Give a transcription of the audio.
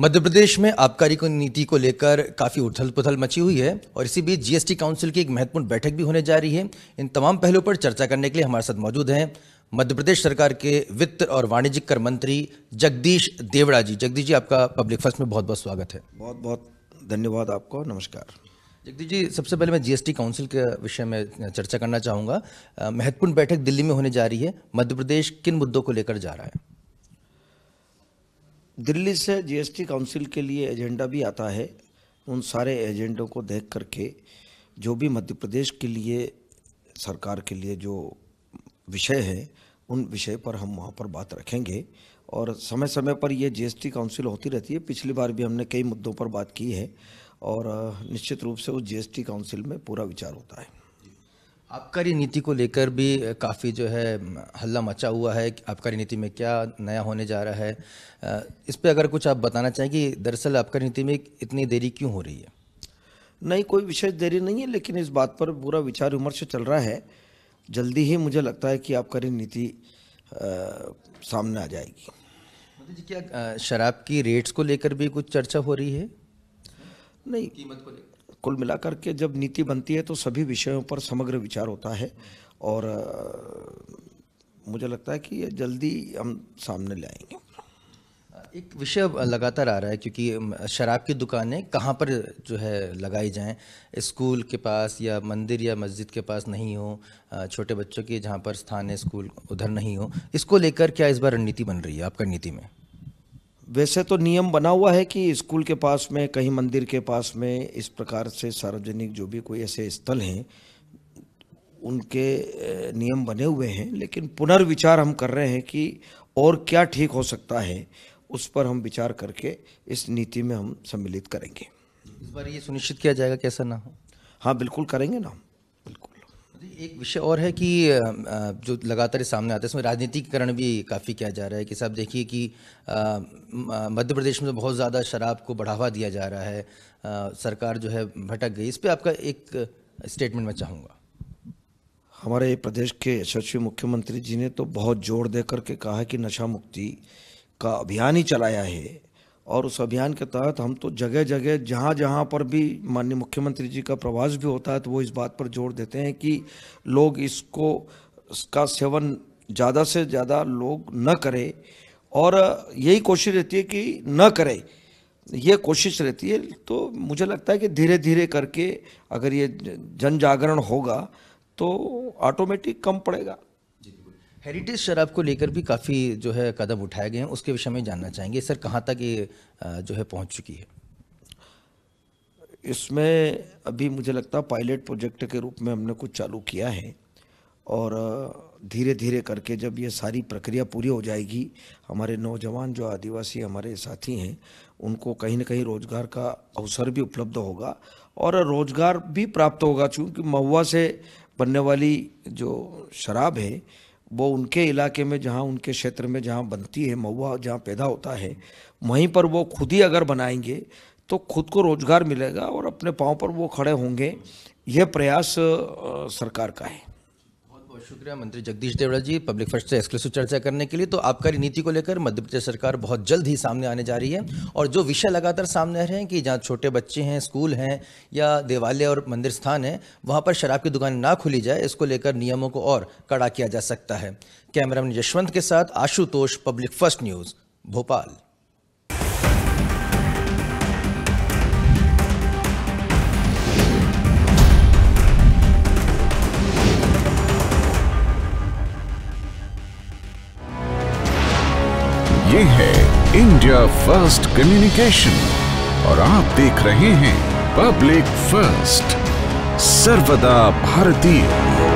मध्य प्रदेश में आबकारी को नीति को लेकर काफ़ी उथल पुथल मची हुई है और इसी बीच जीएसटी काउंसिल की एक महत्वपूर्ण बैठक भी होने जा रही है इन तमाम पहलुओं पर चर्चा करने के लिए हमारे साथ मौजूद हैं मध्य प्रदेश सरकार के वित्त और वाणिज्यिक कर मंत्री जगदीश देवड़ा जी जगदीश जी आपका पब्लिक फर्स्ट में बहुत बहुत स्वागत है बहुत बहुत धन्यवाद आपको नमस्कार जगदीश जी सबसे पहले मैं जीएसटी काउंसिल के विषय में चर्चा करना चाहूँगा महत्वपूर्ण बैठक दिल्ली में होने जा रही है मध्य प्रदेश किन मुद्दों को लेकर जा रहा है दिल्ली से जीएसटी काउंसिल के लिए एजेंडा भी आता है उन सारे एजेंडों को देख करके जो भी मध्य प्रदेश के लिए सरकार के लिए जो विषय है उन विषय पर हम वहाँ पर बात रखेंगे और समय समय पर ये जीएसटी काउंसिल होती रहती है पिछली बार भी हमने कई मुद्दों पर बात की है और निश्चित रूप से उस जीएसटी काउंसिल में पूरा विचार होता है आबकारी नीति को लेकर भी काफ़ी जो है हल्ला मचा हुआ है आबकारी नीति में क्या नया होने जा रहा है इस पर अगर कुछ आप बताना चाहें कि दरअसल आबकारी नीति में इतनी देरी क्यों हो रही है नहीं कोई विशेष देरी नहीं है लेकिन इस बात पर पूरा विचार विमर्श चल रहा है जल्दी ही मुझे लगता है कि आबकारी नीति सामने आ जाएगी जी क्या शराब की रेट्स को लेकर भी कुछ चर्चा हो रही है नहीं कीमत को लेकर कुल मिलाकर के जब नीति बनती है तो सभी विषयों पर समग्र विचार होता है और मुझे लगता है कि ये जल्दी हम सामने लाएंगे एक विषय लगातार आ रहा है क्योंकि शराब की दुकानें कहाँ पर जो है लगाई जाएं स्कूल के पास या मंदिर या मस्जिद के पास नहीं हो छोटे बच्चों के जहाँ पर स्थान है स्कूल उधर नहीं हो इसको लेकर क्या इस बार रणनीति बन रही है आपका नीति में वैसे तो नियम बना हुआ है कि स्कूल के पास में कहीं मंदिर के पास में इस प्रकार से सार्वजनिक जो भी कोई ऐसे स्थल हैं उनके नियम बने हुए हैं लेकिन पुनर्विचार हम कर रहे हैं कि और क्या ठीक हो सकता है उस पर हम विचार करके इस नीति में हम सम्मिलित करेंगे इस बार ये सुनिश्चित किया जाएगा कैसा ना हो हाँ बिल्कुल करेंगे ना हम एक विषय और है कि जो लगातार सामने आता है इसमें राजनीतिकरण भी काफ़ी किया जा रहा है कि साहब देखिए कि मध्य प्रदेश में तो बहुत ज़्यादा शराब को बढ़ावा दिया जा रहा है आ, सरकार जो है भटक गई इस पर आपका एक स्टेटमेंट मैं चाहूँगा हमारे प्रदेश के यशस्वी मुख्यमंत्री जी ने तो बहुत जोर दे करके कहा है कि नशा मुक्ति का अभियान ही चलाया है और उस अभियान के तहत हम तो जगह जगह जहाँ जहाँ पर भी माननीय मुख्यमंत्री जी का प्रवास भी होता है तो वो इस बात पर जोर देते हैं कि लोग इसको इसका सेवन ज़्यादा से ज़्यादा लोग न करें और यही कोशिश रहती है कि न करें ये कोशिश रहती है तो मुझे लगता है कि धीरे धीरे करके अगर ये जन जागरण होगा तो ऑटोमेटिक कम पड़ेगा हेरिटेज शराब को लेकर भी काफ़ी जो है कदम उठाए गए हैं उसके विषय में जानना चाहेंगे सर कहाँ तक ये जो है पहुँच चुकी है इसमें अभी मुझे लगता है पायलट प्रोजेक्ट के रूप में हमने कुछ चालू किया है और धीरे धीरे करके जब ये सारी प्रक्रिया पूरी हो जाएगी हमारे नौजवान जो आदिवासी हमारे साथी हैं उनको कहीं ना कहीं रोज़गार का अवसर भी उपलब्ध होगा और रोज़गार भी प्राप्त होगा क्योंकि महुआ से बनने वाली जो शराब है वो उनके इलाके में जहाँ उनके क्षेत्र में जहाँ बनती है महुआ जहाँ पैदा होता है वहीं पर वो खुद ही अगर बनाएंगे तो खुद को रोज़गार मिलेगा और अपने पाँव पर वो खड़े होंगे यह प्रयास सरकार का है बहुत शुक्रिया मंत्री जगदीश देवड़ा जी पब्लिक फर्स्ट से एक्सक्लूसिव चर्चा करने के लिए तो आबकारी नीति को लेकर मध्य प्रदेश सरकार बहुत जल्द ही सामने आने जा रही है और जो विषय लगातार सामने आ रहे हैं कि जहाँ छोटे बच्चे हैं स्कूल हैं या देवालय और मंदिर स्थान है वहाँ पर शराब की दुकान ना खुली जाए इसको लेकर नियमों को और कड़ा किया जा सकता है कैमरामैन यशवंत के साथ Ashutosh public first news Bhopal ये है इंडिया फर्स्ट कम्युनिकेशन और आप देख रहे हैं पब्लिक फर्स्ट सर्वदा भारतीय